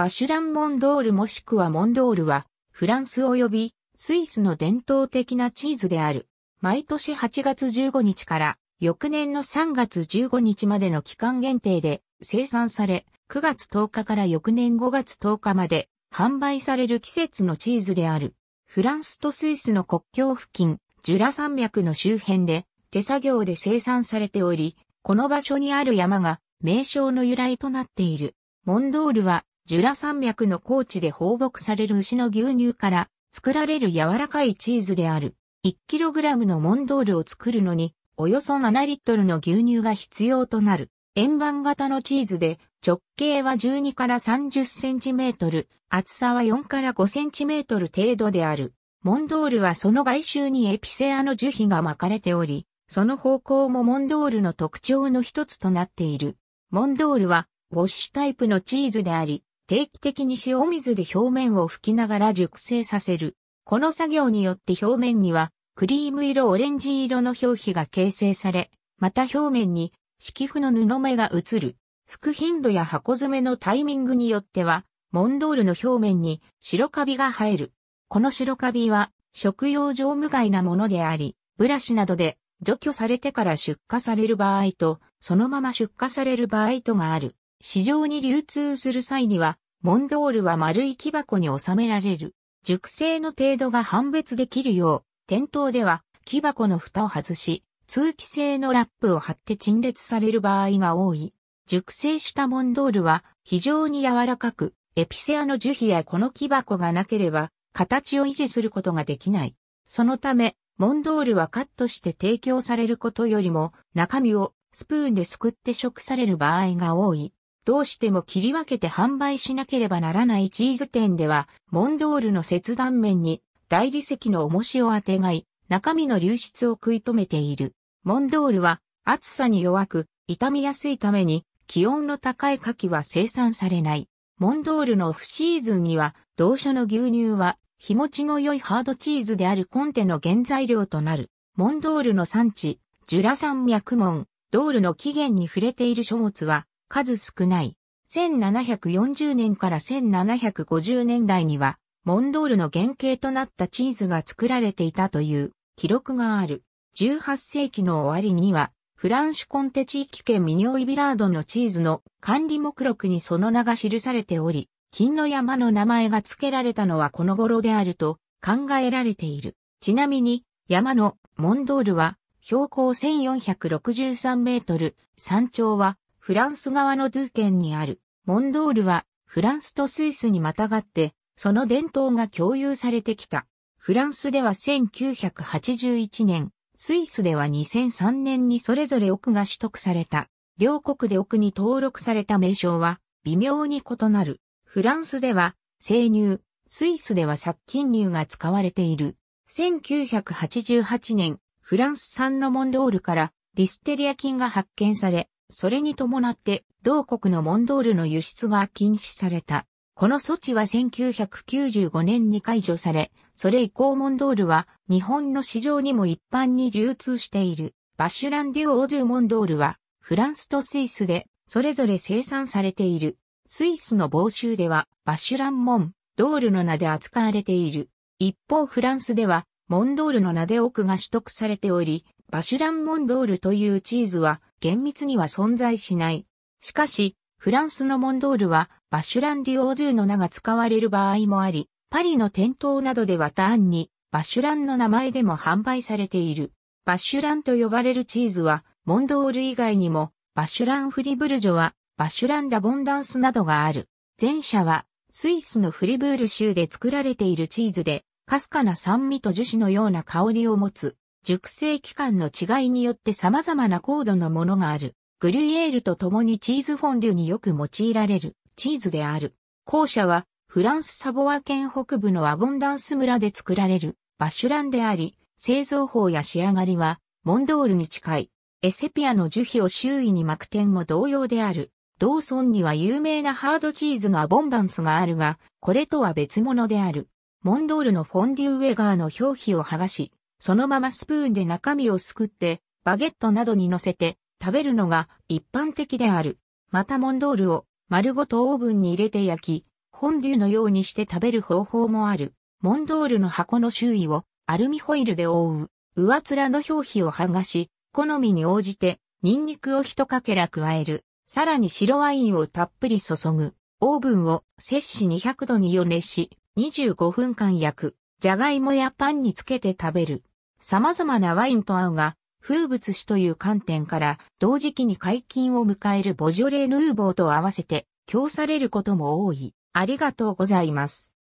バシュラン・モンドールもしくはモンドールは、フランス及びスイスの伝統的なチーズである。毎年8月15日から翌年の3月15日までの期間限定で生産され、9月10日から翌年5月10日まで販売される季節のチーズである。フランスとスイスの国境付近、ジュラ山脈の周辺で手作業で生産されており、この場所にある山が名称の由来となっている。モンドールはジュラ山脈の高地で放牧される牛の牛乳から作られる柔らかいチーズである。1kg のモンドールを作るのに、およそ7リットルの牛乳が必要となる。円盤型のチーズで、直径は12から30センチメートル、厚さは4から5センチメートル程度である。モンドールはその外周にエピセアの樹皮が巻かれており、その方向もモンドールの特徴の一つとなっている。モンドールは、ウォッシュタイプのチーズであり、定期的に塩水で表面を拭きながら熟成させる。この作業によって表面にはクリーム色オレンジ色の表皮が形成され、また表面に敷布の布目が映る。く頻度や箱詰めのタイミングによっては、モンドールの表面に白カビが生える。この白カビは食用上無害なものであり、ブラシなどで除去されてから出荷される場合と、そのまま出荷される場合とがある。市場に流通する際には、モンドールは丸い木箱に収められる。熟成の程度が判別できるよう、店頭では木箱の蓋を外し、通気性のラップを貼って陳列される場合が多い。熟成したモンドールは非常に柔らかく、エピセアの樹皮やこの木箱がなければ、形を維持することができない。そのため、モンドールはカットして提供されることよりも、中身をスプーンですくって食される場合が多い。どうしても切り分けて販売しなければならないチーズ店では、モンドールの切断面に大理石の重しをあてがい、中身の流出を食い止めている。モンドールは暑さに弱く、傷みやすいために気温の高い牡蠣は生産されない。モンドールのオフシーズンには、同所の牛乳は、日持ちの良いハードチーズであるコンテの原材料となる。モンドールの産地、ジュラ山脈門、ドールの起源に触れている書物は、数少ない。1740年から1750年代には、モンドールの原型となったチーズが作られていたという記録がある。18世紀の終わりには、フランシュコンテ地域圏ミニオイビラードのチーズの管理目録にその名が記されており、金の山の名前が付けられたのはこの頃であると考えられている。ちなみに、山のモンドールは標高1463メートル、山頂はフランス側のドゥー県にある、モンドールは、フランスとスイスにまたがって、その伝統が共有されてきた。フランスでは1981年、スイスでは2003年にそれぞれ奥が取得された。両国で奥に登録された名称は微妙に異なる。フランスでは生乳、スイスでは殺菌乳が使われている。1988年、フランス産のモンドールからリステリア菌が発見され、それに伴って同国のモンドールの輸出が禁止された。この措置は1995年に解除され、それ以降モンドールは日本の市場にも一般に流通している。バシュランデュオードゥモンドールはフランスとスイスでそれぞれ生産されている。スイスの某州ではバシュランモンドールの名で扱われている。一方フランスではモンドールの名で奥が取得されており、バシュランモンドールというチーズは厳密には存在しない。しかし、フランスのモンドールはバシュランディオードゥの名が使われる場合もあり、パリの店頭などでは単にバシュランの名前でも販売されている。バシュランと呼ばれるチーズは、モンドール以外にも、バシュランフリブルジョは、バシュランダボンダンスなどがある。前者は、スイスのフリブール州で作られているチーズで、かすかな酸味と樹脂のような香りを持つ。熟成期間の違いによって様々な高度のものがある。グリュイエールと共にチーズフォンデュによく用いられるチーズである。後者はフランスサボア県北部のアボンダンス村で作られるバシュランであり、製造法や仕上がりはモンドールに近い。エセピアの樹皮を周囲に巻く点も同様である。同村には有名なハードチーズのアボンダンスがあるが、これとは別物である。モンドールのフォンデュウェガーの表皮を剥がし、そのままスプーンで中身をすくって、バゲットなどに乗せて食べるのが一般的である。またモンドールを丸ごとオーブンに入れて焼き、フォンデュのようにして食べる方法もある。モンドールの箱の周囲をアルミホイルで覆う。上面の表皮を剥がし、好みに応じてニンニクを一かけら加える。さらに白ワインをたっぷり注ぐ。オーブンを摂氏200度に予熱し、25分間焼く。じゃがいもやパンにつけて食べる。様々なワインと合うが、風物詩という観点から同時期に解禁を迎えるボジョレ・ヌーボーと合わせて供されることも多い。ありがとうございます。